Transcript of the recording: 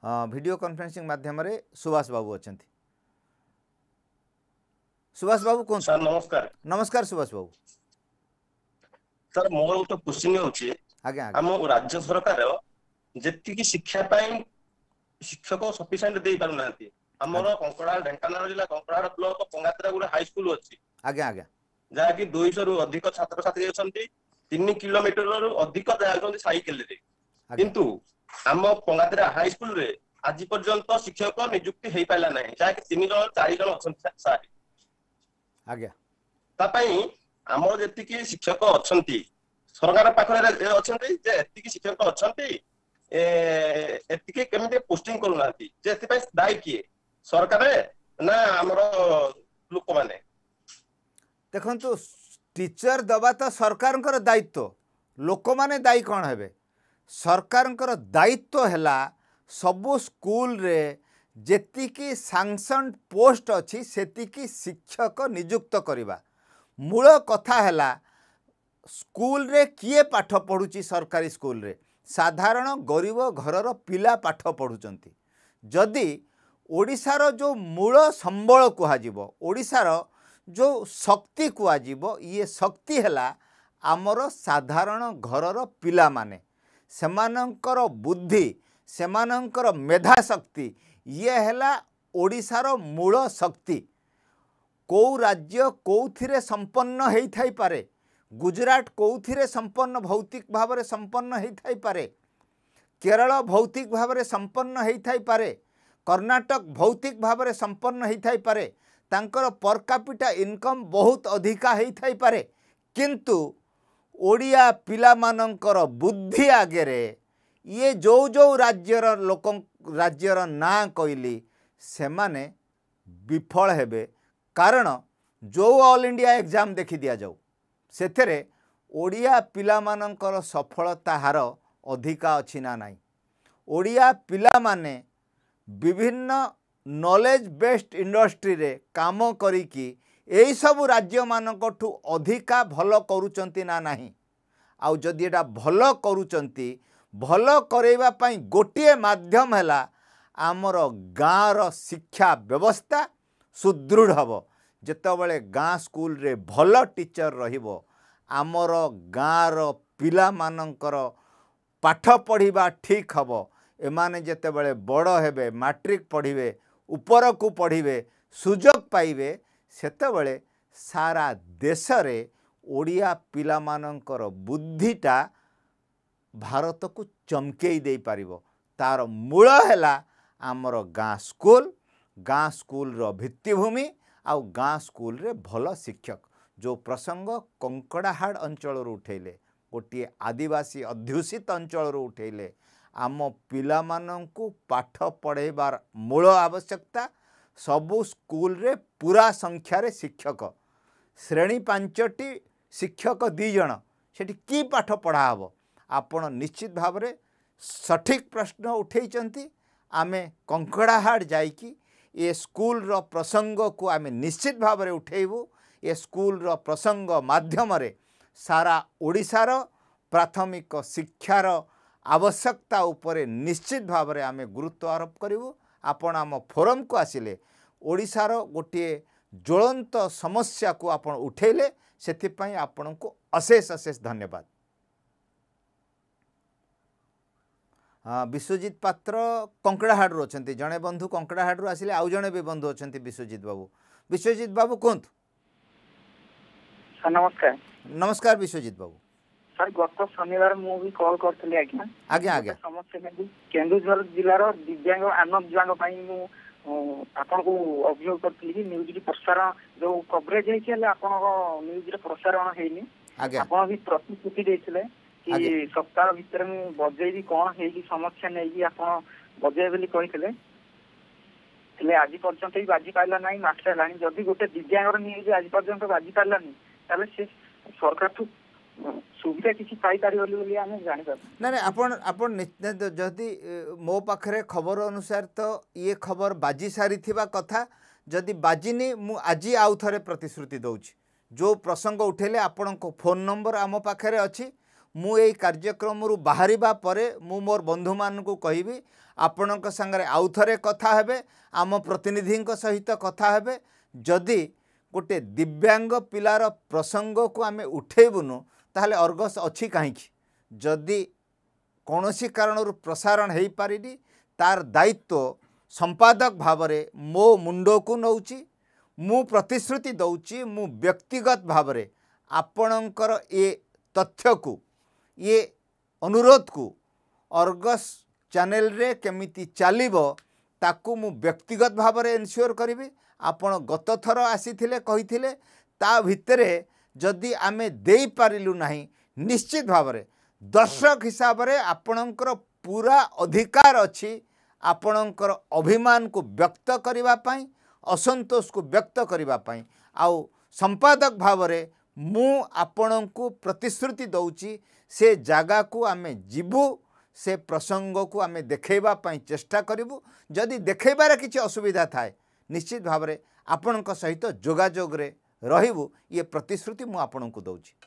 video conferencing ମାଧ୍ୟମରେ ସୁଭାଷ ବାବୁ ଅଛନ୍ତି ସୁଭାଷ ବାବୁ କୁହନ୍ତୁ ସାର୍ ନମସ୍କାର ନମସ୍କାର ସୁଭାଷ ବାବୁ ସାର୍ ମୋର ଗୋଟେ କ୍ୱେଶ୍ଚିନ୍ ହେଉଛି ଆଜ୍ଞା ଆମ ରାଜ୍ୟ ସରକାର ଯେତିକି ଶିକ୍ଷା ପାଇଁ ଶିକ୍ଷକ ସଫିସିଏଣ୍ଟ ଦେଇପାରୁନାହାନ୍ତି ଆମର କଙ୍କଡ଼ାହାଡ଼ ଢେଙ୍କାନାଳ ଜିଲ୍ଲା କଙ୍କଡ଼ାହାଡ଼ ବ୍ଲକ ପଙ୍ଗାତିରା ଗୋଟେ ହାଇସ୍କୁଲ ଅଛି ଆଜ୍ଞା ଆଜ୍ଞା ଯାହାକି ଦୁଇଶହରୁ ଅଧିକ ଛାତ୍ରଛାତ୍ରୀ ଅଛନ୍ତି ତିନି କିଲୋମିଟରରୁ ଅଧିକ ଯାଉଛନ୍ତି ସାଇକେଲରେ କିନ୍ତୁ ଆମ ପଙ୍ଗାତିରା ହାଇସ୍କୁଲରେ ଆଜି ପର୍ଯ୍ୟନ୍ତ ଶିକ୍ଷକ ନିଯୁକ୍ତି ହେଇପାରିଲା ନାହିଁ ଯାହାକି ତିନି ଜଣ ଚାରି ଜଣ ଅଛନ୍ତି ସାର୍ ଆଜ୍ଞା ତା ପାଇଁ ଆମର ଯେତିକି ଶିକ୍ଷକ ଅଛନ୍ତି ସରକାର ପାଖରେ ଅଛନ୍ତି ଯେ ଏତିକି ଶିକ୍ଷକ ଅଛନ୍ତି ଏତିକି କେମିତି ପୋଷ୍ଟିଂ କରୁନାହାନ୍ତି ଯେ ଏଥିପାଇଁ ଦାୟୀ କିଏ ସରକାର ନା ଆମର ଲୋକମାନେ ଦେଖନ୍ତୁ ଟିଚର ଦେବା ତ ସରକାରଙ୍କର ଦାୟିତ୍ୱ ଲୋକମାନେ ଦାୟୀ କ'ଣ ହେବେ ସରକାରଙ୍କର ଦାୟିତ୍ୱ ହେଲା ସବୁ ସ୍କୁଲରେ ଯେତିକି ସାଂସନ୍ ପୋଷ୍ଟ ଅଛି ସେତିକି ଶିକ୍ଷକ ନିଯୁକ୍ତ କରିବା ମୂଳ କଥା ହେଲା ସ୍କୁଲରେ କିଏ ପାଠ ପଢ଼ୁଛି ସରକାରୀ ସ୍କୁଲରେ ସାଧାରଣ ଗରିବ ଘରର ପିଲା ପାଠ ପଢ଼ୁଛନ୍ତି ଯଦି ଓଡ଼ିଶାର ଯେଉଁ ମୂଳ ସମ୍ବଳ କୁହାଯିବ ଓଡ଼ିଶାର ଯେଉଁ ଶକ୍ତି କୁହାଯିବ ଇଏ ଶକ୍ତି ହେଲା ଆମର ସାଧାରଣ ଘରର ପିଲାମାନେ ସେମାନଙ୍କର ବୁଦ୍ଧି ସେମାନଙ୍କର ମେଧାଶକ୍ତି ଇଏ ହେଲା ଓଡ଼ିଶାର ମୂଳ ଶକ୍ତି କେଉଁ ରାଜ୍ୟ କେଉଁଥିରେ ସମ୍ପନ୍ନ ହେଇଥାଇପାରେ ଗୁଜୁରାଟ କେଉଁଥିରେ ସମ୍ପନ୍ନ ଭୌତିକ ଭାବରେ ସମ୍ପନ୍ନ ହେଇଥାଇପାରେ କେରଳ ଭୌତିକ ଭାବରେ ସମ୍ପନ୍ନ ହେଇଥାଇପାରେ କର୍ଣ୍ଣାଟକ ଭୌତିକ ଭାବରେ ସମ୍ପନ୍ନ ହେଇଥାଇପାରେ ତାଙ୍କର ପର୍ କାପିଟା ଇନକମ୍ ବହୁତ ଅଧିକା ହେଇଥାଇପାରେ କିନ୍ତୁ ଓଡ଼ିଆ ପିଲାମାନଙ୍କର ବୁଦ୍ଧି ଆଗରେ ଇଏ ଯେଉଁ ଯେଉଁ ରାଜ୍ୟର ଲୋକ ରାଜ୍ୟର ନାଁ କହିଲି ସେମାନେ ବିଫଳ ହେବେ କାରଣ ଯେଉଁ ଅଲ୍ ଇଣ୍ଡିଆ ଏକ୍ଜାମ୍ ଦେଖି ଦିଆଯାଉ ସେଥିରେ ଓଡ଼ିଆ ପିଲାମାନଙ୍କର ସଫଳତା ହାର ଅଧିକା ଅଛି ନା ନାହିଁ ଓଡ଼ିଆ ପିଲାମାନେ ବିଭିନ୍ନ ନଲେଜ୍ ବେସ୍ଡ ଇଣ୍ଡଷ୍ଟ୍ରିରେ କାମ କରିକି ଏଇସବୁ ରାଜ୍ୟମାନଙ୍କଠୁ ଅଧିକା ଭଲ କରୁଛନ୍ତି ନା ନାହିଁ ଆଉ ଯଦି ଏଇଟା ଭଲ କରୁଛନ୍ତି ଭଲ କରେଇବା ପାଇଁ ଗୋଟିଏ ମାଧ୍ୟମ ହେଲା ଆମର ଗାଁର ଶିକ୍ଷା ବ୍ୟବସ୍ଥା ସୁଦୃଢ଼ ହେବ ଯେତେବେଳେ ଗାଁ ସ୍କୁଲରେ ଭଲ ଟିଚର ରହିବ ଆମର ଗାଁର ପିଲାମାନଙ୍କର ପାଠ ପଢ଼ିବା ଠିକ୍ ହେବ ଏମାନେ ଯେତେବେଳେ ବଡ଼ ହେବେ ମାଟ୍ରିକ୍ ପଢ଼ିବେ ଉପରକୁ ପଢ଼ିବେ ସୁଯୋଗ ପାଇବେ ସେତେବେଳେ ସାରା ଦେଶରେ ଓଡ଼ିଆ ପିଲାମାନଙ୍କର ବୁଦ୍ଧିଟା ଭାରତକୁ ଚମକେଇ ଦେଇପାରିବ ତା'ର ମୂଳ ହେଲା ଆମର ଗାଁ ସ୍କୁଲ ଗାଁ ସ୍କୁଲର ଭିତ୍ତିଭୂମି ଆଉ ଗାଁ ସ୍କୁଲରେ ଭଲ ଶିକ୍ଷକ ଯେଉଁ ପ୍ରସଙ୍ଗ କଙ୍କଡ଼ାହାଡ଼ ଅଞ୍ଚଳରୁ ଉଠାଇଲେ ଗୋଟିଏ ଆଦିବାସୀ ଅଧ୍ୟୁଷିତ ଅଞ୍ଚଳରୁ ଉଠାଇଲେ ଆମ ପିଲାମାନଙ୍କୁ ପାଠ ପଢ଼ାଇବାର ମୂଳ ଆବଶ୍ୟକତା ସବୁ ସ୍କୁଲରେ ପୁରା ସଂଖ୍ୟାରେ ଶିକ୍ଷକ ଶ୍ରେଣୀ ପାଞ୍ଚଟି ଶିକ୍ଷକ ଦୁଇ ଜଣ ସେଠି କି ପାଠ ପଢ଼ା ହେବ ଆପଣ ନିଶ୍ଚିତ ଭାବରେ ସଠିକ୍ ପ୍ରଶ୍ନ ଉଠାଇଛନ୍ତି ଆମେ କଙ୍କଡ଼ାହାଡ଼ ଯାଇକି ଏ ସ୍କୁଲର ପ୍ରସଙ୍ଗକୁ ଆମେ ନିଶ୍ଚିତ ଭାବରେ ଉଠାଇବୁ ଏ ସ୍କୁଲର ପ୍ରସଙ୍ଗ ମାଧ୍ୟମରେ ସାରା ଓଡ଼ିଶାର ପ୍ରାଥମିକ ଶିକ୍ଷାର ଆବଶ୍ୟକତା ଉପରେ ନିଶ୍ଚିତ ଭାବରେ ଆମେ ଗୁରୁତ୍ୱ ଆରୋପ କରିବୁ ଆପଣ ଆମ ଫୋରମକୁ ଆସିଲେ ଓଡ଼ିଶାର ଗୋଟିଏ ଜ୍ୱଳନ୍ତ ସମସ୍ୟାକୁ ଆପଣ ଉଠାଇଲେ ସେଥିପାଇଁ ଆପଣଙ୍କୁ ଅଶେଷ ଅଶେଷ ଧନ୍ୟବାଦ ବିଶ୍ୱଜିତ ପାତ୍ର କଙ୍କଡ଼ାହାଡ଼ରୁ ଅଛନ୍ତି ଜଣେ ବନ୍ଧୁ କଙ୍କଡ଼ାହାଡ଼ରୁ ଆସିଲେ ଆଉ ଜଣେ ବି ବନ୍ଧୁ ଅଛନ୍ତି ବିଶ୍ୱଜିତ ବାବୁ ବିଶ୍ୱଜିତ ବାବୁ କୁହନ୍ତୁ ନମସ୍କାର ନମସ୍କାର ବିଶ୍ୱଜିତ ବାବୁ ସାର୍ ଗତ ଶନିବାର ମୁଁ ବି କଲ୍ କରିଥିଲି ଆଜ୍ଞା ଆଜ୍ଞା ଆଜ୍ଞା ସମସ୍ୟା କେନ୍ଦୁଝର ଜିଲ୍ଲାର ଦିବ୍ୟାଙ୍ଗ ଆନନ୍ଦ ଜୁଆଙ୍କ ପାଇଁ ମୁଁ ଆପଣଙ୍କୁ ଅଭିଯୋଗ କରିଥିଲି କି ନ୍ୟୁଜରେ ପ୍ରସାରଣ ଯୋଉ କଭରେଜ ହେଇଛି ହେଲେ ଆପଣଙ୍କ ନ୍ୟୁଜ୍ ନ୍ୟୁଜରେ ପ୍ରସାରଣ ହେଇନି ଆପଣ ବି ପ୍ରତିଶ୍ରୁତି ଦେଇଥିଲେ କି ସପ୍ତାହ ଭିତରେ ମୁଁ ବଜେଇବି କଣ ହେଇକି ସମସ୍ୟା ନେଇକି ଆପଣ ବଜେଇବେ ବୋଲି କହିଥିଲେ ହେଲେ ଆଜି ପର୍ଯ୍ୟନ୍ତ ବି ବାଜି ପାରିଲା ନାହିଁ ମାସେ ହେଲାଣି ଯଦି ଗୋଟେ ଦିବ୍ୟାଙ୍ଗର ନ୍ୟୁଜ ଆଜି ପର୍ଯ୍ୟନ୍ତ ବାଜି ପାରିଲାନି ତାହେଲେ ସେ ସରକାରଠୁ ଯଦି ମୋ ପାଖରେ ଖବର ଅନୁସାରେ ତ ଇଏ ଖବର ବାଜି ସାରିଥିବା କଥା ଯଦି ବାଜିନି ମୁଁ ଆଜି ଆଉ ଥରେ ପ୍ରତିଶ୍ରୁତି ଦେଉଛି ଯେଉଁ ପ୍ରସଙ୍ଗ ଉଠେଇଲେ ଆପଣଙ୍କ ଫୋନ୍ ନମ୍ବର ଆମ ପାଖରେ ଅଛି ମୁଁ ଏଇ କାର୍ଯ୍ୟକ୍ରମରୁ ବାହାରିବା ପରେ ମୁଁ ମୋର ବନ୍ଧୁମାନଙ୍କୁ କହିବି ଆପଣଙ୍କ ସାଙ୍ଗରେ ଆଉ ଥରେ କଥା ହେବେ ଆମ ପ୍ରତିନିଧିଙ୍କ ସହିତ କଥା ହେବେ ଯଦି ଗୋଟେ ଦିବ୍ୟାଙ୍ଗ ପିଲାର ପ୍ରସଙ୍ଗକୁ ଆମେ ଉଠେଇବୁନୁ ତାହେଲେ ଅର୍ଗସ୍ ଅଛି କାହିଁକି ଯଦି କୌଣସି କାରଣରୁ ପ୍ରସାରଣ ହୋଇପାରିନି ତାର ଦାୟିତ୍ୱ ସମ୍ପାଦକ ଭାବରେ ମୋ ମୁଣ୍ଡକୁ ନେଉଛି ମୁଁ ପ୍ରତିଶ୍ରୁତି ଦେଉଛି ମୁଁ ବ୍ୟକ୍ତିଗତ ଭାବରେ ଆପଣଙ୍କର ଏ ତଥ୍ୟକୁ ଇଏ ଅନୁରୋଧକୁ ଅର୍ଗସ୍ ଚ୍ୟାନେଲରେ କେମିତି ଚାଲିବ ତାକୁ ମୁଁ ବ୍ୟକ୍ତିଗତ ଭାବରେ ଏନସିଓର କରିବି ଆପଣ ଗତଥର ଆସିଥିଲେ କହିଥିଲେ ତା ଭିତରେ ଯଦି ଆମେ ଦେଇପାରିଲୁ ନାହିଁ ନିଶ୍ଚିତ ଭାବରେ ଦର୍ଶକ ହିସାବରେ ଆପଣଙ୍କର ପୁରା ଅଧିକାର ଅଛି ଆପଣଙ୍କର ଅଭିମାନକୁ ବ୍ୟକ୍ତ କରିବା ପାଇଁ ଅସନ୍ତୋଷକୁ ବ୍ୟକ୍ତ କରିବା ପାଇଁ ଆଉ ସମ୍ପାଦକ ଭାବରେ ମୁଁ ଆପଣଙ୍କୁ ପ୍ରତିଶ୍ରୁତି ଦେଉଛି ସେ ଜାଗାକୁ ଆମେ ଯିବୁ ସେ ପ୍ରସଙ୍ଗକୁ ଆମେ ଦେଖେଇବା ପାଇଁ ଚେଷ୍ଟା କରିବୁ ଯଦି ଦେଖେଇବାରେ କିଛି ଅସୁବିଧା ଥାଏ ନିଶ୍ଚିତ ଭାବରେ ଆପଣଙ୍କ ସହିତ ଯୋଗାଯୋଗରେ ରହିବୁ ଇଏ ପ୍ରତିଶ୍ରୁତି ମୁଁ ଆପଣଙ୍କୁ ଦେଉଛି